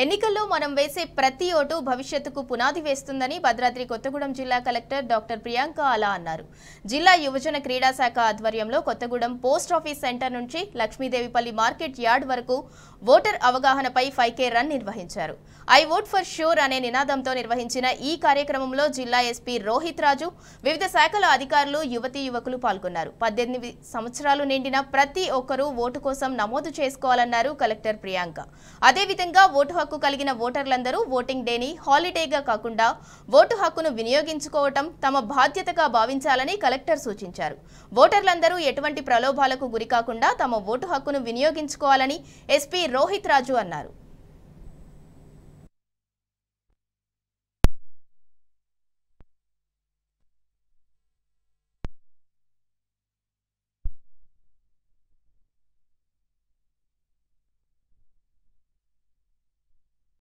ఎన్నికల్లో మనం వేసే ప్రతి ఓటు భవిష్యత్తుకు పునాది వేస్తుందని భద్రాద్రి కొత్తగూడెం జిల్లా కలెక్టర్ డాక్టర్ ప్రియాంక అలా అన్నారు జిల్లా యువజన క్రీడా శాఖ ఆధ్వర్యంలో కొత్తగూడెం పోస్ట్ ఆఫీస్ సెంటర్ నుంచి లక్ష్మీదేవిపల్లి మార్కెట్ యార్డ్ వరకు ఓటర్ అవగాహనపై ఫైవ్ కే రన్ నిర్వహించారు ఐ ఓట్ ఫర్ ష్యూర్ అనే నినాదంతో నిర్వహించిన ఈ కార్యక్రమంలో జిల్లా ఎస్పీ రోహిత్ రాజు వివిధ శాఖల అధికారులు యువతీ యువకులు పాల్గొన్నారు పద్దెనిమిది సంవత్సరాలు నిండిన ప్రతి ఒక్కరూ ఓటు కోసం నమోదు చేసుకోవాలన్నారు కలెక్టర్ ప్రియాంక అదేవిధంగా ఓటు హక్కు కలిగిన ఓటర్లందరూ ఓటింగ్ డేని హాలిడేగా కాకుండా ఓటు హక్కును వినియోగించుకోవటం తమ బాధ్యతగా భావించాలని కలెక్టర్ సూచించారు ఓటర్లందరూ ఎటువంటి ప్రలోభాలకు గురికాకుండా తమ ఓటు హక్కును వినియోగించుకోవాలని ఎస్పీ రోహిత్ రాజు అన్నారు